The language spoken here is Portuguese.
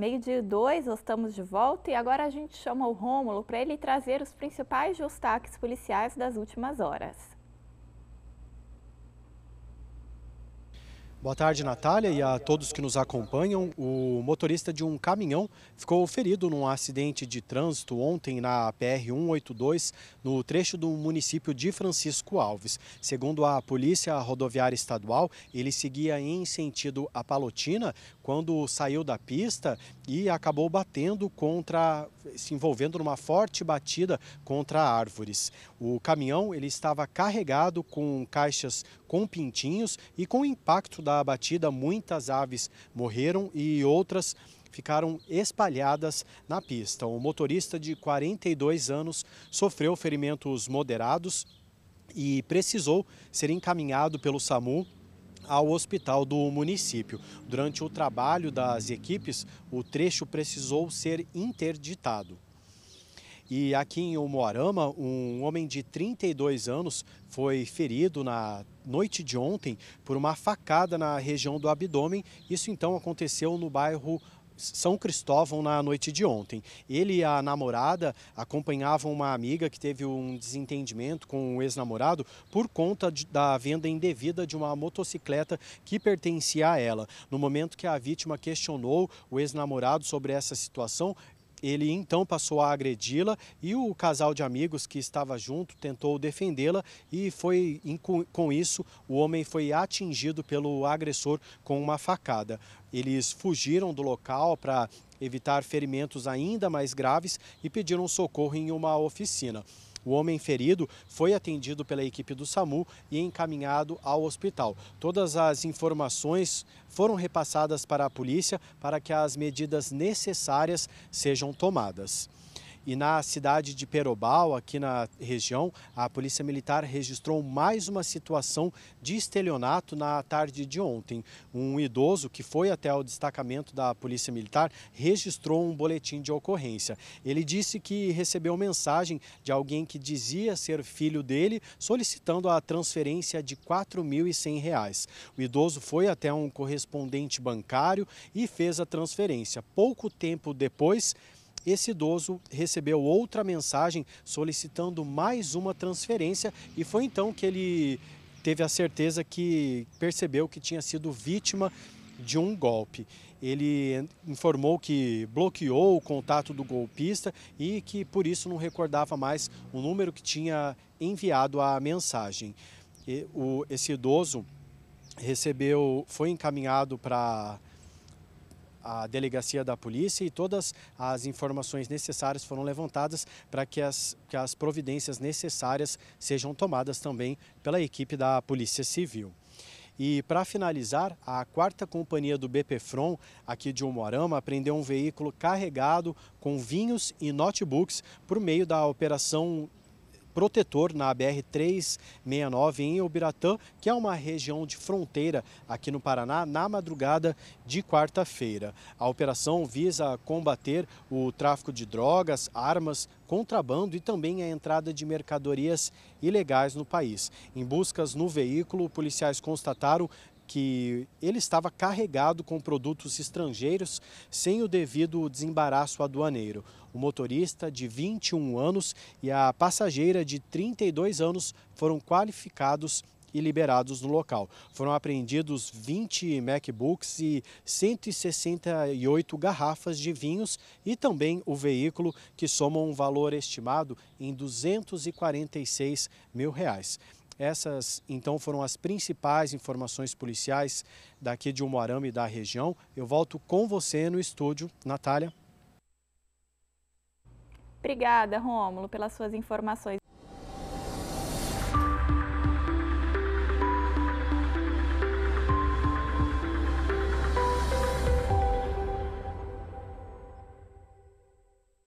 Meio-dia dois, nós estamos de volta e agora a gente chama o Rômulo para ele trazer os principais destaques policiais das últimas horas. Boa tarde, Natália, e a todos que nos acompanham. O motorista de um caminhão ficou ferido num acidente de trânsito ontem na PR-182, no trecho do município de Francisco Alves. Segundo a Polícia Rodoviária Estadual, ele seguia em sentido a Palotina quando saiu da pista e acabou batendo contra, se envolvendo numa forte batida contra árvores. O caminhão ele estava carregado com caixas com pintinhos e com o impacto da da batida, muitas aves morreram e outras ficaram espalhadas na pista. O motorista de 42 anos sofreu ferimentos moderados e precisou ser encaminhado pelo SAMU ao hospital do município. Durante o trabalho das equipes, o trecho precisou ser interditado. E aqui em Omoarama um homem de 32 anos foi ferido na noite de ontem por uma facada na região do abdômen. Isso então aconteceu no bairro são Cristóvão na noite de ontem. Ele e a namorada acompanhavam uma amiga que teve um desentendimento com o ex-namorado por conta de, da venda indevida de uma motocicleta que pertencia a ela. No momento que a vítima questionou o ex-namorado sobre essa situação, ele então passou a agredi-la e o casal de amigos que estava junto tentou defendê-la e foi com isso o homem foi atingido pelo agressor com uma facada. Eles fugiram do local para evitar ferimentos ainda mais graves e pediram socorro em uma oficina. O homem ferido foi atendido pela equipe do SAMU e encaminhado ao hospital. Todas as informações foram repassadas para a polícia para que as medidas necessárias sejam tomadas. E na cidade de Perobal, aqui na região, a Polícia Militar registrou mais uma situação de estelionato na tarde de ontem. Um idoso que foi até o destacamento da Polícia Militar registrou um boletim de ocorrência. Ele disse que recebeu mensagem de alguém que dizia ser filho dele solicitando a transferência de R$ 4.100. O idoso foi até um correspondente bancário e fez a transferência. Pouco tempo depois, esse idoso recebeu outra mensagem solicitando mais uma transferência e foi então que ele teve a certeza que percebeu que tinha sido vítima de um golpe. Ele informou que bloqueou o contato do golpista e que por isso não recordava mais o número que tinha enviado a mensagem. E, o, esse idoso recebeu, foi encaminhado para a delegacia da polícia e todas as informações necessárias foram levantadas para que as, que as providências necessárias sejam tomadas também pela equipe da Polícia Civil. E para finalizar, a quarta companhia do BPFron, aqui de Umorama, apreendeu um veículo carregado com vinhos e notebooks por meio da operação protetor na BR 369 em Ubiratã, que é uma região de fronteira aqui no Paraná, na madrugada de quarta-feira. A operação visa combater o tráfico de drogas, armas, contrabando e também a entrada de mercadorias ilegais no país. Em buscas no veículo, policiais constataram que ele estava carregado com produtos estrangeiros sem o devido desembaraço aduaneiro. O motorista, de 21 anos, e a passageira, de 32 anos, foram qualificados e liberados no local. Foram apreendidos 20 MacBooks e 168 garrafas de vinhos e também o veículo, que soma um valor estimado em 246 mil reais. Essas, então, foram as principais informações policiais daqui de Umuarama e da região. Eu volto com você no estúdio. Natália. Obrigada, Rômulo, pelas suas informações.